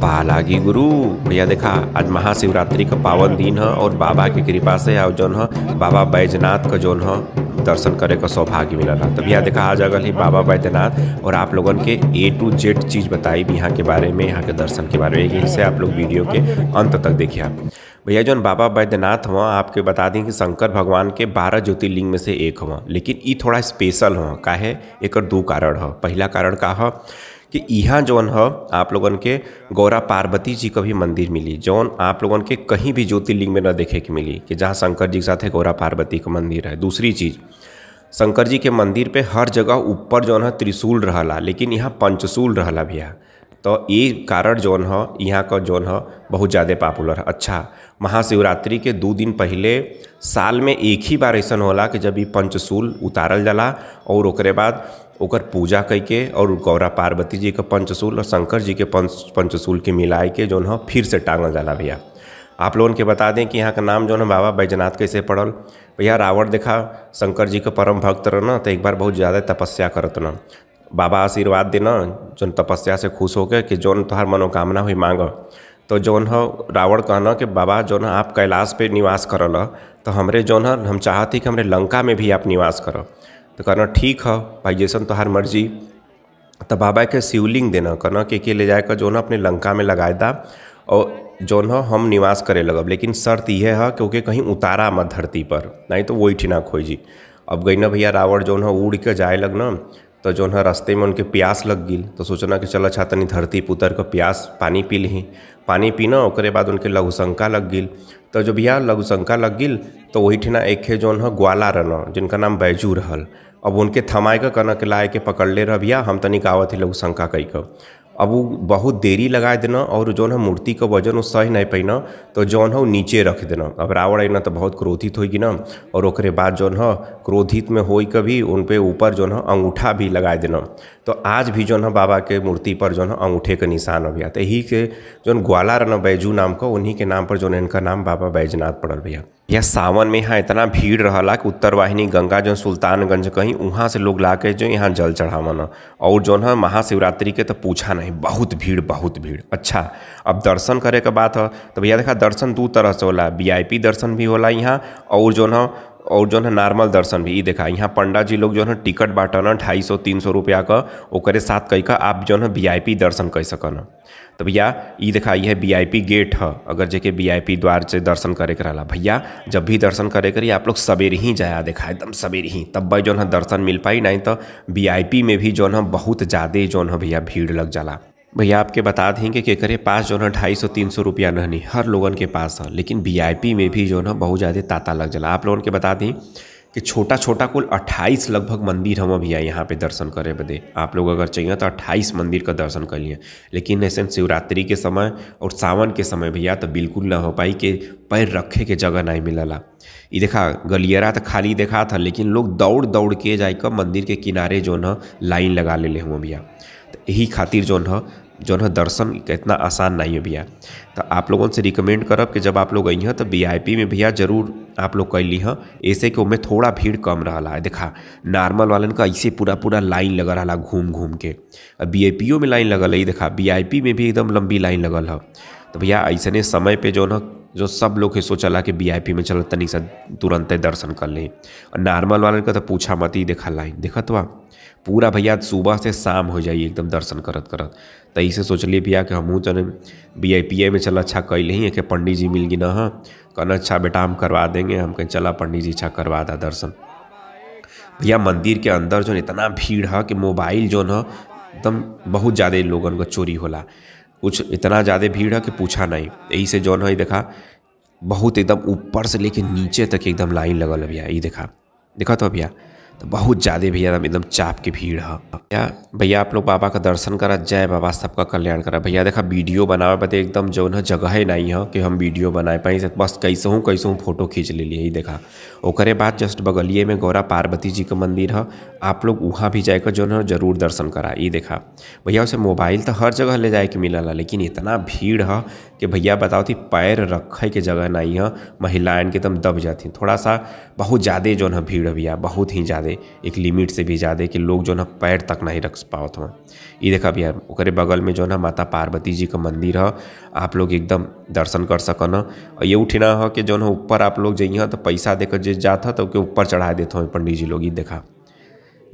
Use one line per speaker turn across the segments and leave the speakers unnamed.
पहालागी गुरु बढ़िया देखा आज महाशिवरात्रि का पावन दिन है और बाबा की कृपा से आज जौन है बाबा बैजनाथ का जौन है दर्शन करे का सौभाग्य मिला रहा तो भैया देखा आज अगल ही बाबा बैद्यनाथ और आप लोगन के ए टू जेड चीज़ बताई भी यहाँ के बारे में यहाँ के दर्शन के बारे में यही से आप लोग वीडियो के अंत तक देखिए आप भैया जौन बाबा बैद्यनाथ हुआ आपके बता दें कि शंकर भगवान के बारह ज्योतिर्लिंग में से एक हुआ लेकिन ई थोड़ा स्पेशल हुआ है एक दो कारण है पहला कारण का है कि यहाँ जौन है आप लोगन के गौरा पार्वती जी का भी मंदिर मिली जौन आप लोगन के कहीं भी ज्योतिर्लिंग में न देखे के मिली कि जहाँ शंकर जी के साथ है गौरा पार्वती का मंदिर है दूसरी चीज़ शंकर जी के मंदिर पे हर जगह ऊपर जौन है त्रिशूल रहला लेकिन यहाँ पंचशूल रहला भैया तो ये कारण जौन ह यहाँ का जौन ह बहुत ज़्यादा पॉपुलर है अच्छा महाशिवरात्रि के दू दिन पहले साल में एक ही बार ऐसा होला कि जब ये पंचशूल उतारल जाला और ओकरे बाद ओकर पूजा करके और गौरा पार्वती जी के पंचशूल और शंकर जी के पंच पंचशूल के मिला के जोन ह फिर से टांगल जाला भैया आप लोगों के बता दें कि यहाँ का नाम जो है बाबा बैजनाथ कैसे पड़ल भैया रावण देखा शंकर जी के परम भक्त रहना तो एक बार बहुत ज़्यादा तपस्या करत ना बाबा आशीर्वाद देना जो तपस्या से खुश होकर कि जौन तुहार मनोकामना हुई मांग तो जौन ह रावण कहना कि बाबा जौन आप कैलाश पे निवास कर तो हमरे जौन हम चाहती कि हमरे लंका में भी आप निवास करो तो कहना ठीक है भाई जैसन तुहार मर्जी तो बाबा के शिवलिंग देना कहना के के ले जाकर जौन अपने लंका में लगा दा और जौन हम निवास करे लगब लेकिन शर्त यह है क्योंकि कहीं उतारा मत धरती पर नहीं तो वही ठिना खोजी अब गई ना भैया रावण जौन उड़ के जाए लगना तो जौन है रास्ते में उनके प्यास लग गई तो सोचना कि चलो छा अच्छा, तनी धरती पुतर के प्यास पानी पी ली पानी पीना ओकरे बाद उनके लघुशंका लग गई तो जो भैया लघुशंका लग गई तो वही ठिना एक है जौन है ग्वाला रहना जिनका नाम बैजू रहा अब उनके थमाए के कनक लाए के पकड़ ले रह भैया हम तनिक आवत ही लघुशंका कहकर कर अब वो बहुत देरी लगा देना और जो है मूर्ति का वजन तो वो सही नहीं पैना तो जौन है नीचे रख देना अब रावण है ना तो बहुत क्रोधित होगी ना और ओकरे बाद जौन है क्रोधित में हो कभी उन पे ऊपर जो है अंगूठा भी लगा देना तो आज भी जो है बाबा के मूर्ति पर जो है अंगूठे का निशान गया तो यही के जो ग्वाला रहना बैजू नाम का उन्हीं के नाम पर है इनका नाम बाबा बैजनाथ पड़ल भैया यह सावन में यहाँ इतना भीड़ रहला कि उत्तर वाहिनी गंगा जौन सुल्तानगंज कहीं वहाँ से लोग ला के जो यहाँ जल चढ़ावन और जो है महाशिवरात्रि के तो पूछा नहीं बहुत भीड़ बहुत भीड़ अच्छा अब दर्शन करे के बात है तो भैया देखा दर्शन दो तरह से होला वी दर्शन भी होला यहाँ और जो है और जो है नॉर्मल दर्शन भी देखा यहाँ पंडा जी लोग जो है टिकट बाटन ढाई सौ तीन सौ रुपया का ओकरे साथ कह का आप जो है वी दर्शन कर सकन तो भैया ये देखा ये वी गेट है अगर जेके वी द्वार से दर्शन करे के रहा भैया जब भी दर्शन करे करी आप लोग सवेरे ही जाया देखा एकदम सवेरे ही तब भाई जो है दर्शन मिल पाई नहीं तो वी में भी जो है बहुत ज़्यादा जो है भैया भीड़ लग जाला भैया आपके बता देंगे कि करे पास जो ना ढाई सौ तीन सौ रुपया नहीं हर लोगन के पास है लेकिन वी में भी जो ना बहुत ज़्यादा ताता लग जाला आप लोगों के बता दी कि छोटा छोटा कुल 28 लगभग मंदिर हम अभी यहाँ पे दर्शन करे बदे आप लोग अगर चाहिए तो 28 मंदिर का दर्शन कर लिए लेकिन ऐसे शिवरात्रि के समय और सावन के समय भैया तो बिल्कुल ना हो पाई कि पैर रखे के जगह नहीं मिलला ये देखा गलियरा तो खाली देखा था लेकिन लोग दौड़ दौड़ के जाकर मंदिर के किनारे जो न लाइन लगा ले हूँ भैया तो यही खातिर जो है जो है दर्शन इतना आसान नहीं है भैया तो आप लोगों से रिकमेंड करब कि जब आप लोग अइह तो वी में भैया जरूर आप लोग कैली हाँ ऐसे कि उनमें थोड़ा भीड़ कम रहा है देखा नॉर्मल वालन का ऐसे पूरा पूरा लाइन लगा रहा घूम घूम के वी आई में लाइन लगल है देखा वी में भी एकदम लंबी लाइन लगल है तो भैया ऐसने समय पर जो है जो सब लोग ही सोचा ला कि वी में चल तनिक सा तुरंत दर्शन कर ले और नॉर्मल वाले का तो पूछा मत ही देखा लाइन देखत वा पूरा भैया सुबह से शाम हो जाइए एकदम दर्शन करत करत तो सोच लिए भैया कि हमहूँ चल वी आई पी में चल अच्छा कैल ही एक पंडित जी मिल गई ना हाँ कहना अच्छा बेटा हम करवा देंगे हम कहीं चला पंडित जी अच्छा करवा दा दर्शन भैया मंदिर के अंदर जो इतना भीड़ है कि मोबाइल जो है एकदम बहुत ज़्यादा लोगों का चोरी होला कुछ इतना ज़्यादा भीड़ है कि पूछा नहीं यही से जौन है देखा बहुत एकदम ऊपर से लेकर नीचे तक एकदम लाइन लगल भैया ये देखा देखा तो भैया तो बहुत ज़्यादा भैया एकदम एकदम चाप की भीड़ है भैया भैया आप लोग बाबा का दर्शन करा जय बाबा सबका कल्याण करा भैया देखा वीडियो बनावे बदे एकदम जो ना जगह ही नहीं है कि हम वीडियो बनाए पाई से बस कैसे हूँ कैसे हूँ फोटो खींच ले लिए देखा ओकरे बाद जस्ट बगलिए में गौरा पार्वती जी का मंदिर है आप लोग वहाँ भी जाकर जो ना जरूर दर्शन करा ये देखा भैया उसे मोबाइल तो हर जगह ले जाए के मिलला लेकिन इतना भीड़ है कि भैया बताओ थी पैर रखे के जगह नहीं है महिलाएं के एकदम दब जाती थोड़ा सा बहुत ज़्यादा जो है भीड़ भैया बहुत ही ज़्यादा एक लिमिट से भी ज़्यादा कि लोग जो है पैर तक नहीं रख पाओत हूँ ये देखा भैया ओकरे बगल में जो है माता पार्वती जी का मंदिर है आप लोग एकदम दर्शन कर सकन और ये उठना है कि जो है ऊपर आप लोग जइह तो पैसा देकर जो जाता तो ऊपर चढ़ा देते हो पंडित जी लोग ये देखा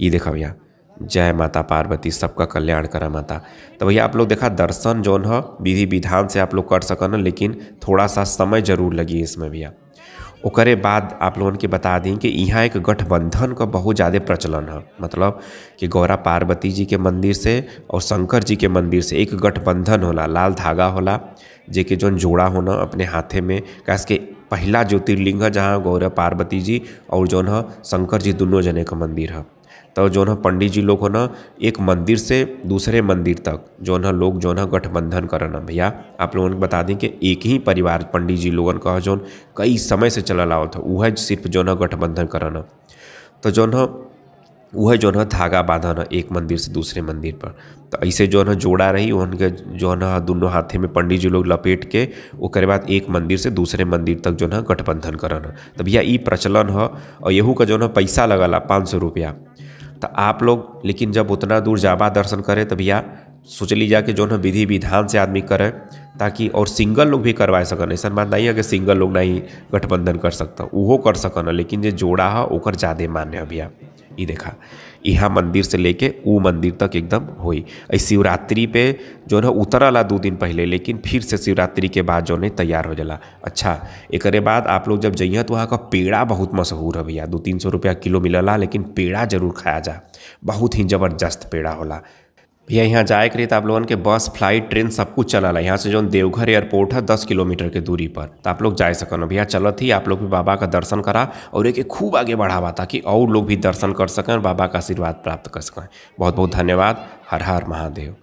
ये देखा भैया जय माता पार्वती सबका कल्याण करे माता तो भैया आप लोग देखा दर्शन जोन है विधि विधान से आप लोग कर सकन लेकिन थोड़ा सा समय जरूर लगी इसमें भैया ओकरे बाद आप लोगों के बता दी कि यहाँ एक गठबंधन का बहुत ज़्यादा प्रचलन है मतलब कि गौरा पार्वती जी के मंदिर से और शंकर जी के मंदिर से एक गठबंधन होला लाल धागा होला जे कि जौन जोड़ा होना अपने हाथे में कैस के पहला ज्योतिर्लिंग है जहाँ गौरा पार्वती जी और जौन है शंकर जी दोनों जने का मंदिर है तो जो है पंडित जी लोग हो ना एक मंदिर से दूसरे मंदिर तक जो ना लोग जो ना गठबंधन करना भैया आप लोगों को बता दें कि एक ही परिवार पंडित जी लोगन का जो कई समय से चला आवत था वह सिर्फ जो ना गठबंधन करना तो जो है वह जो है धागा ना एक मंदिर से दूसरे मंदिर पर तो ऐसे जो है जोड़ा रही उनके जो है दोनों हाथे में पंडित जी लोग लपेट के वे बाद एक मंदिर से दूसरे मंदिर तक जो है गठबंधन करना तो भैया ये प्रचलन है और यहू का जो है पैसा ला पाँच सौ रुपया तो आप लोग लेकिन जब उतना दूर जाबा दर्शन करें तो भैया सोच लीजिए कि जो है विधि विधान से आदमी करें ताकि और सिंगल लोग भी करवा सकन ऐसा बात नहीं है कि सिंगल लोग नहीं ही गठबंधन कर सकता वो कर सकन लेकिन जो जोड़ा है ओकर ज़्यादा मान्य है भैया ये देखा यहाँ मंदिर से लेके ऊ मंदिर तक एकदम हुई शिवरात्रि पे जो ना उतरला दो दिन पहले लेकिन फिर से शिवरात्रि के बाद जो है तैयार हो जला अच्छा एक बाद आप लोग जब जइया तो वहाँ का पेड़ा बहुत मशहूर है भैया दो तीन सौ रुपया किलो मिलला लेकिन पेड़ा जरूर खाया जा बहुत ही ज़बरदस्त पेड़ा होला भैया यहाँ जाए के लिए तो आप लोगों के बस फ्लाइट ट्रेन सब कुछ चला है यहाँ से जो देवघर एयरपोर्ट है दस किलोमीटर के दूरी पर तो आप लोग जा सकन भैया चलत ही आप लोग भी बाबा का दर्शन करा और एक खूब आगे बढ़ावा ताकि और लोग भी दर्शन कर सकें और बाबा का आशीर्वाद प्राप्त कर सकें बहुत बहुत धन्यवाद हर हर महादेव